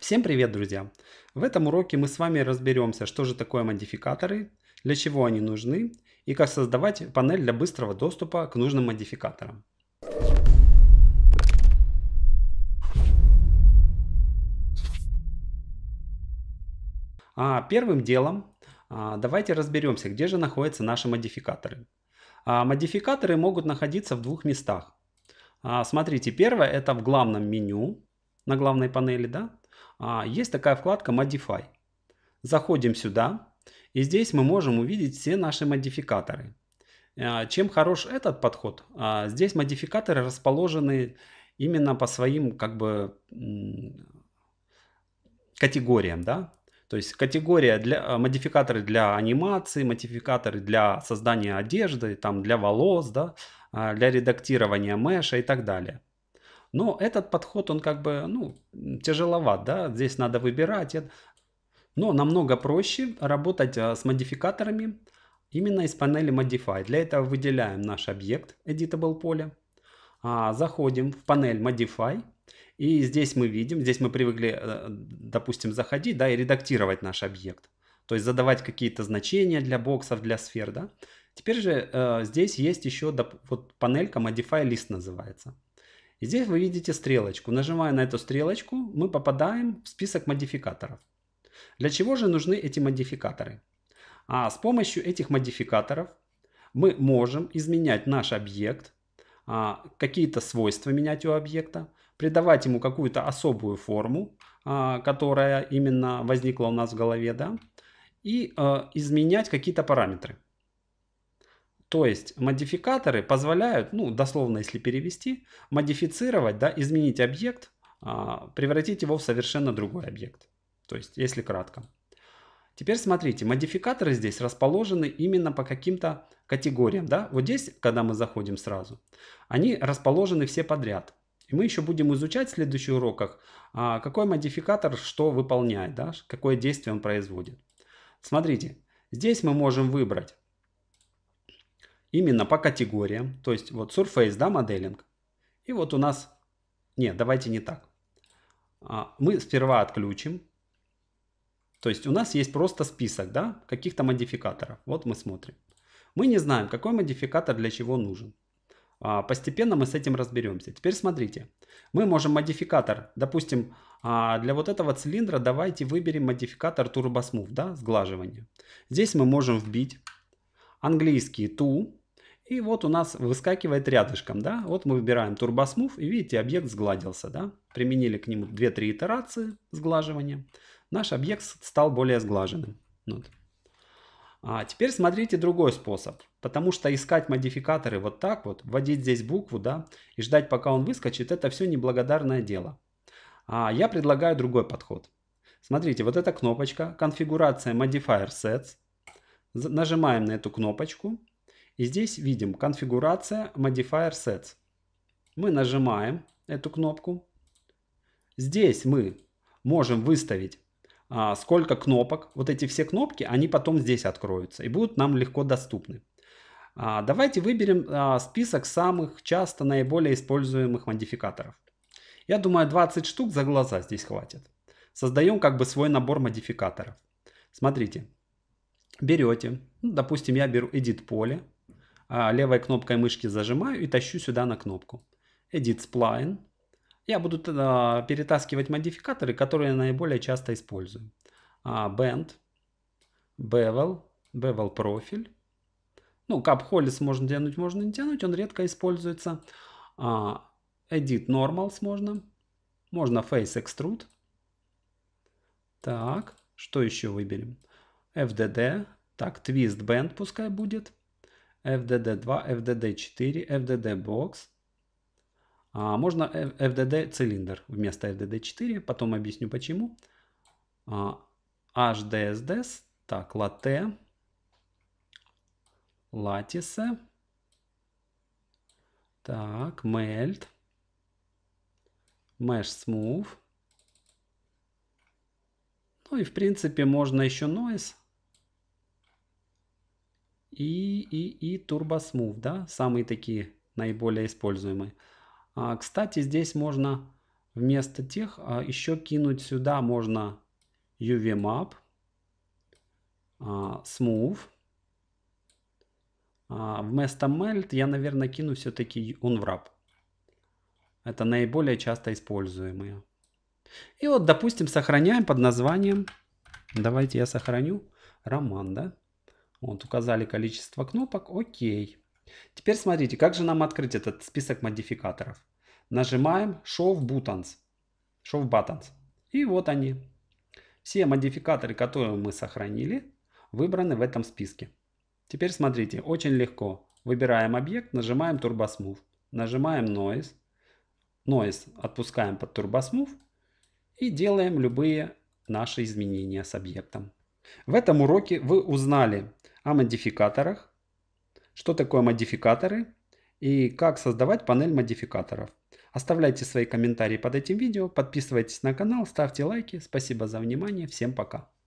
Всем привет, друзья! В этом уроке мы с вами разберемся, что же такое модификаторы, для чего они нужны и как создавать панель для быстрого доступа к нужным модификаторам. А первым делом а, давайте разберемся, где же находятся наши модификаторы. А модификаторы могут находиться в двух местах. А смотрите, первое это в главном меню на главной панели, да, а, есть такая вкладка Modify. Заходим сюда, и здесь мы можем увидеть все наши модификаторы. А, чем хорош этот подход? А, здесь модификаторы расположены именно по своим как бы категориям, да? То есть категория для модификаторы для анимации, модификаторы для создания одежды, там для волос, да, для редактирования меша и так далее. Но этот подход, он как бы, ну, тяжеловат, да, здесь надо выбирать. Но намного проще работать а, с модификаторами именно из панели Modify. Для этого выделяем наш объект Editable поле, а, заходим в панель Modify, и здесь мы видим, здесь мы привыкли, э, допустим, заходить, да, и редактировать наш объект. То есть задавать какие-то значения для боксов, для сфер, да. Теперь же э, здесь есть еще доп, вот панелька Modify List называется здесь вы видите стрелочку. Нажимая на эту стрелочку, мы попадаем в список модификаторов. Для чего же нужны эти модификаторы? А с помощью этих модификаторов мы можем изменять наш объект, а, какие-то свойства менять у объекта, придавать ему какую-то особую форму, а, которая именно возникла у нас в голове, да, и а, изменять какие-то параметры. То есть модификаторы позволяют, ну, дословно, если перевести, модифицировать, да, изменить объект, а, превратить его в совершенно другой объект. То есть, если кратко. Теперь смотрите, модификаторы здесь расположены именно по каким-то категориям. Да? Вот здесь, когда мы заходим сразу, они расположены все подряд. И мы еще будем изучать в следующих уроках, а, какой модификатор что выполняет, да? какое действие он производит. Смотрите, здесь мы можем выбрать именно по категориям. То есть вот Surface, да, моделинг. И вот у нас... Нет, давайте не так. А, мы сперва отключим. То есть у нас есть просто список, да, каких-то модификаторов. Вот мы смотрим. Мы не знаем, какой модификатор для чего нужен. А, постепенно мы с этим разберемся. Теперь смотрите. Мы можем модификатор, допустим, а, для вот этого цилиндра давайте выберем модификатор Turbo Smooth, да, сглаживание. Здесь мы можем вбить английский to, и вот у нас выскакивает рядышком, да, вот мы выбираем TurboSmooth и видите, объект сгладился, да. Применили к нему 2-3 итерации сглаживания. Наш объект стал более сглаженным. Вот. А теперь смотрите другой способ, потому что искать модификаторы вот так вот, вводить здесь букву, да, и ждать пока он выскочит, это все неблагодарное дело. А я предлагаю другой подход. Смотрите, вот эта кнопочка, конфигурация Modifier Sets. Нажимаем на эту кнопочку и здесь видим конфигурация Modifier Sets. Мы нажимаем эту кнопку. Здесь мы можем выставить а, сколько кнопок. Вот эти все кнопки, они потом здесь откроются и будут нам легко доступны. А, давайте выберем а, список самых часто наиболее используемых модификаторов. Я думаю 20 штук за глаза здесь хватит. Создаем как бы свой набор модификаторов. Смотрите, берете, ну, допустим я беру edit поле, а, левой кнопкой мышки зажимаю и тащу сюда на кнопку. Edit Spline. Я буду тогда перетаскивать модификаторы, которые я наиболее часто использую. А, Band, Bevel, Bevel профиль. Ну, Cup Hollis можно тянуть, можно не тянуть, он редко используется. А, Edit Normals можно. Можно Face Extrude. Так, что еще выберем? FDD. Так, Twist Band пускай будет. FDD2, FDD4, FDD Box. А можно FDD цилиндр вместо FDD4, потом объясню почему. А, HDSDS, так, латте, latice так, melt, mesh smooth. Ну и в принципе можно еще noise и, и, и Turbo Smooth, да, самые такие наиболее используемые. А, кстати, здесь можно вместо тех а, еще кинуть сюда можно UV Map, а, Smooth. А, вместо Melt я, наверное, кину все-таки Unwrap. Это наиболее часто используемые. И вот, допустим, сохраняем под названием. Давайте я сохраню. Роман, да? Вот, указали количество кнопок. Окей. Теперь смотрите, как же нам открыть этот список модификаторов. Нажимаем Show Buttons. Show Buttons. И вот они. Все модификаторы, которые мы сохранили, выбраны в этом списке. Теперь смотрите, очень легко. Выбираем объект, нажимаем Turbo Smooth. Нажимаем Noise. Noise отпускаем под Turbo Smooth. И делаем любые наши изменения с объектом. В этом уроке вы узнали, о модификаторах, что такое модификаторы и как создавать панель модификаторов. Оставляйте свои комментарии под этим видео, подписывайтесь на канал, ставьте лайки. Спасибо за внимание, всем пока.